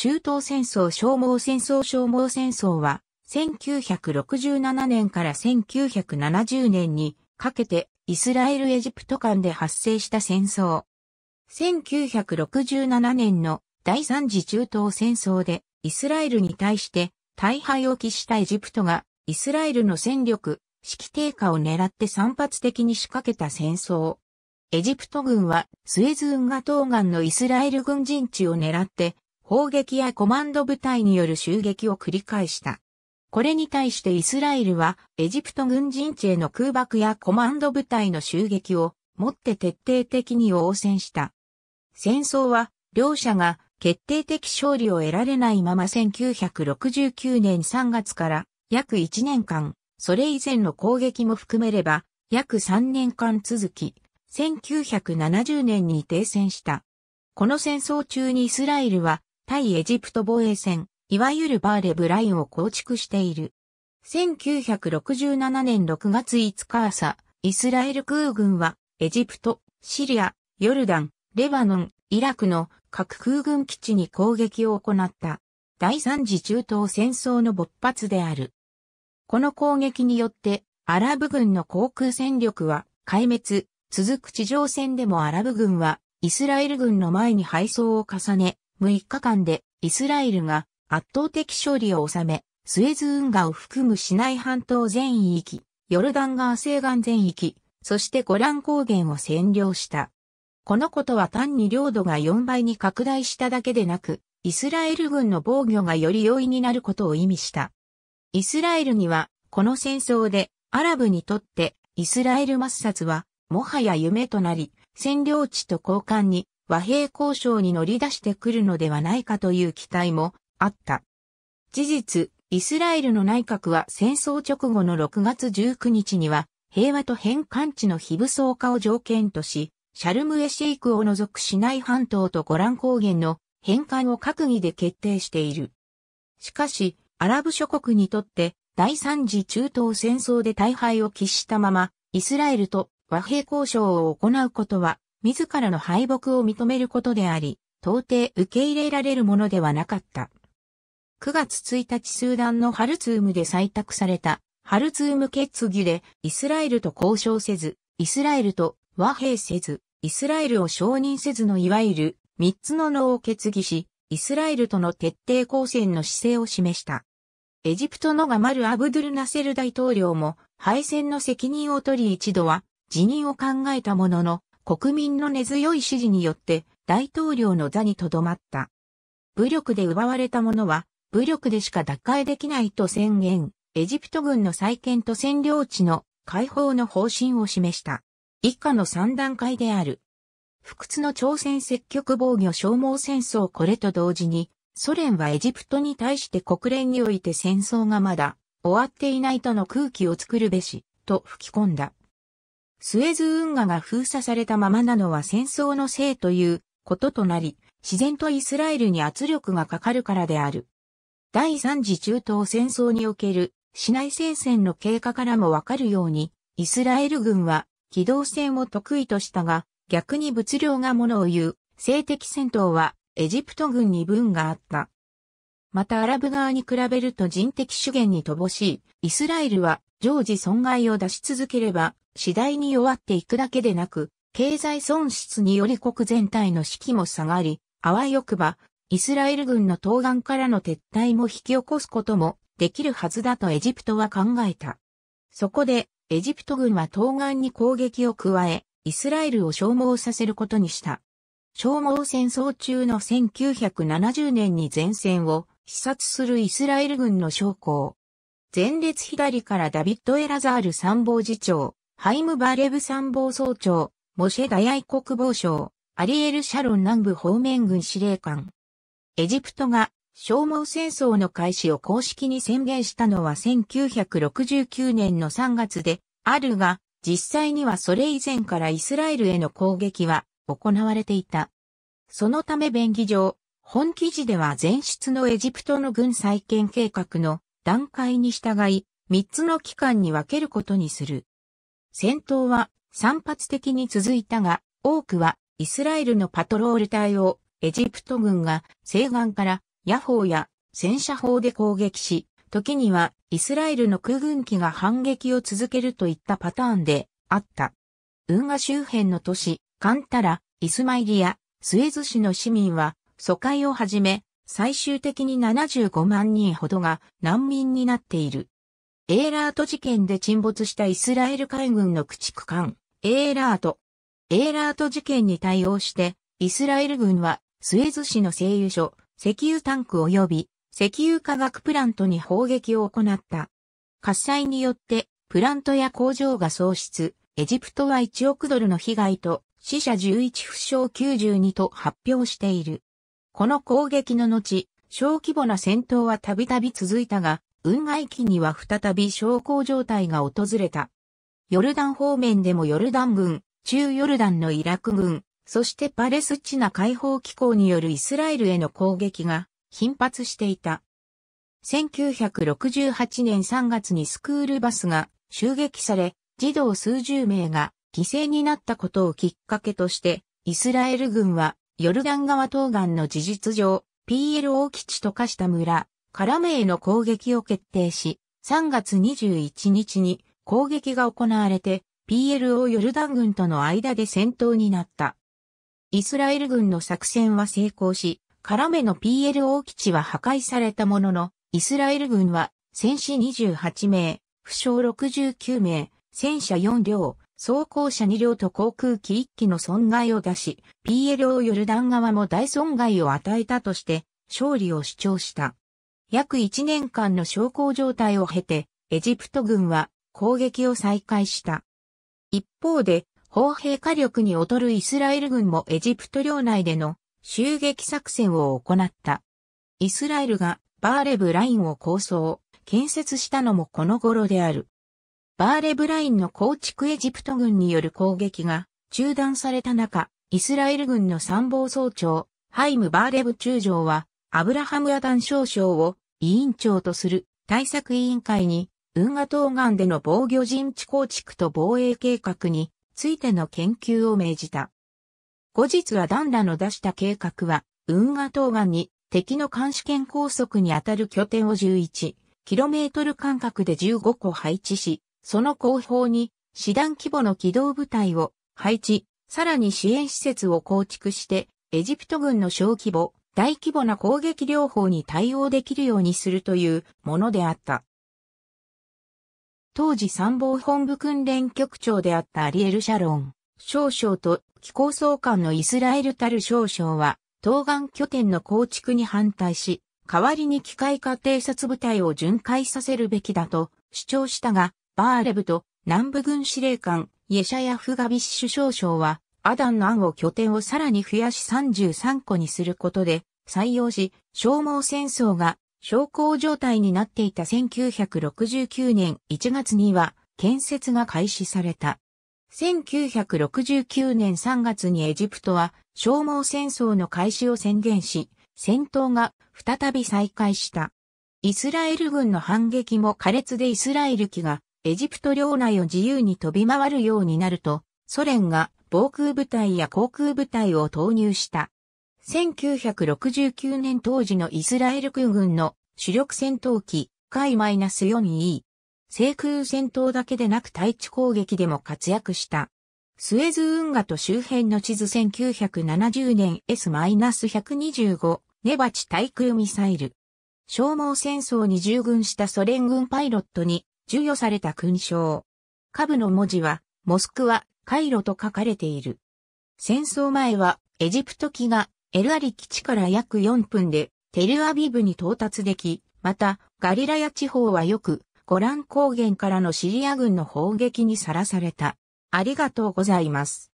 中東戦争消耗戦争消耗戦争は、1967年から1970年にかけてイスラエル・エジプト間で発生した戦争。1967年の第三次中東戦争でイスラエルに対して大敗を喫したエジプトがイスラエルの戦力、指揮低下を狙って散発的に仕掛けた戦争。エジプト軍はスエズ運河東岸のイスラエル軍陣地を狙って砲撃やコマンド部隊による襲撃を繰り返した。これに対してイスラエルはエジプト軍陣地への空爆やコマンド部隊の襲撃をもって徹底的に応戦した。戦争は両者が決定的勝利を得られないまま1969年3月から約1年間、それ以前の攻撃も含めれば約3年間続き、1970年に停戦した。この戦争中にイスラエルは対エジプト防衛戦、いわゆるバーレブラインを構築している。1967年6月5日朝、イスラエル空軍は、エジプト、シリア、ヨルダン、レバノン、イラクの各空軍基地に攻撃を行った。第三次中東戦争の勃発である。この攻撃によって、アラブ軍の航空戦力は壊滅、続く地上戦でもアラブ軍はイスラエル軍の前に敗走を重ね、6日間でイスラエルが圧倒的勝利を収め、スエズ運河を含む市内半島全域、ヨルダン川西岸全域、そしてゴラン高原を占領した。このことは単に領土が4倍に拡大しただけでなく、イスラエル軍の防御がより容易になることを意味した。イスラエルには、この戦争で、アラブにとって、イスラエル抹殺は、もはや夢となり、占領地と交換に、和平交渉に乗り出してくるのではないかという期待もあった。事実、イスラエルの内閣は戦争直後の6月19日には平和と返還地の非武装化を条件とし、シャルムエシェイクを除く市内半島とゴラン高原の返還を閣議で決定している。しかし、アラブ諸国にとって第三次中東戦争で大敗を喫したまま、イスラエルと和平交渉を行うことは自らの敗北を認めることであり、到底受け入れられるものではなかった。9月1日スーダンのハルツームで採択されたハルツーム決議でイスラエルと交渉せず、イスラエルと和平せず、イスラエルを承認せずのいわゆる3つの脳を決議し、イスラエルとの徹底抗戦の姿勢を示した。エジプトのガマル・アブドゥル・ナセル大統領も敗戦の責任を取り一度は辞任を考えたものの、国民の根強い支持によって大統領の座にとどまった。武力で奪われたものは、武力でしか奪回できないと宣言、エジプト軍の再建と占領地の解放の方針を示した。以下の3段階である。不屈の朝鮮積極防御消耗戦争これと同時に、ソ連はエジプトに対して国連において戦争がまだ終わっていないとの空気を作るべし、と吹き込んだ。スエズ運河が封鎖されたままなのは戦争のせいということとなり、自然とイスラエルに圧力がかかるからである。第三次中東戦争における市内戦線の経過からもわかるように、イスラエル軍は機動戦を得意としたが、逆に物量がものを言う、性的戦闘はエジプト軍に分があった。またアラブ側に比べると人的資源に乏しい、イスラエルは常時損害を出し続ければ、次第に弱っていくだけでなく、経済損失により国全体の士気も下がり、あわよくば、イスラエル軍の東岸からの撤退も引き起こすこともできるはずだとエジプトは考えた。そこで、エジプト軍は東岸に攻撃を加え、イスラエルを消耗させることにした。消耗戦争中の1970年に前線を視察するイスラエル軍の将校。前列左からダビッド・エラザール参謀次長。ハイム・バレブ参謀総長、モシェ・ダヤイ国防省、アリエル・シャロン南部方面軍司令官。エジプトが消耗戦争の開始を公式に宣言したのは1969年の3月であるが、実際にはそれ以前からイスラエルへの攻撃は行われていた。そのため便宜上、本記事では前出のエジプトの軍再建計画の段階に従い、3つの期間に分けることにする。戦闘は散発的に続いたが、多くはイスラエルのパトロール隊をエジプト軍が西岸から野砲や戦車砲で攻撃し、時にはイスラエルの空軍機が反撃を続けるといったパターンであった。運河周辺の都市、カンタラ、イスマイリア、スエズ市の市民は疎開をはじめ、最終的に75万人ほどが難民になっている。エーラート事件で沈没したイスラエル海軍の駆逐艦、エーラート。エーラート事件に対応して、イスラエル軍は、スエズ市の製油所、石油タンク及び、石油化学プラントに砲撃を行った。喝采によって、プラントや工場が喪失、エジプトは1億ドルの被害と、死者11負傷92と発表している。この攻撃の後、小規模な戦闘はたびたび続いたが、運河駅には再び昇降状態が訪れた。ヨルダン方面でもヨルダン軍、中ヨルダンのイラク軍、そしてパレスチナ解放機構によるイスラエルへの攻撃が頻発していた。1968年3月にスクールバスが襲撃され、児童数十名が犠牲になったことをきっかけとして、イスラエル軍はヨルダン側東岸の事実上、PLO 基地と化した村、カラメへの攻撃を決定し、3月21日に攻撃が行われて、PLO ヨルダン軍との間で戦闘になった。イスラエル軍の作戦は成功し、カラメの PLO 基地は破壊されたものの、イスラエル軍は戦死28名、負傷69名、戦車4両、装甲車2両と航空機1機の損害を出し、PLO ヨルダン側も大損害を与えたとして、勝利を主張した。約1年間の小康状態を経て、エジプト軍は攻撃を再開した。一方で、砲兵火力に劣るイスラエル軍もエジプト領内での襲撃作戦を行った。イスラエルがバーレブラインを構想、建設したのもこの頃である。バーレブラインの構築エジプト軍による攻撃が中断された中、イスラエル軍の参謀総長、ハイム・バーレブ中将はアブラハム・アダン少将を委員長とする対策委員会に、運河東岸での防御陣地構築と防衛計画についての研究を命じた。後日はダンらの出した計画は、運河東岸に敵の監視権拘束にあたる拠点を 11km 間隔で15個配置し、その後方に師団規模の機動部隊を配置、さらに支援施設を構築して、エジプト軍の小規模大規模な攻撃療法に対応できるようにするというものであった。当時参謀本部訓練局長であったアリエル・シャロン、少将と機構総監のイスラエル・タル少将は、東岸拠点の構築に反対し、代わりに機械化偵察部隊を巡回させるべきだと主張したが、バーレブと南部軍司令官、イェシャヤフガビッシュ少将は、アダンの案を拠点をさらに増やし33個にすることで、採用し、消耗戦争が小康状態になっていた1969年1月には建設が開始された。1969年3月にエジプトは消耗戦争の開始を宣言し、戦闘が再び再開した。イスラエル軍の反撃も苛烈でイスラエル機がエジプト領内を自由に飛び回るようになると、ソ連が防空部隊や航空部隊を投入した。1969年当時のイスラエル空軍の主力戦闘機、K-4E。制空戦闘だけでなく対地攻撃でも活躍した。スエズ運河と周辺の地図1970年 S-125 ネバチ対空ミサイル。消耗戦争に従軍したソ連軍パイロットに授与された勲章。下部の文字は、モスクワ、カイロと書かれている。戦争前はエジプト機がエルアリ基地から約4分でテルアビブに到達でき、またガリラヤ地方はよくゴラン高原からのシリア軍の砲撃にさらされた。ありがとうございます。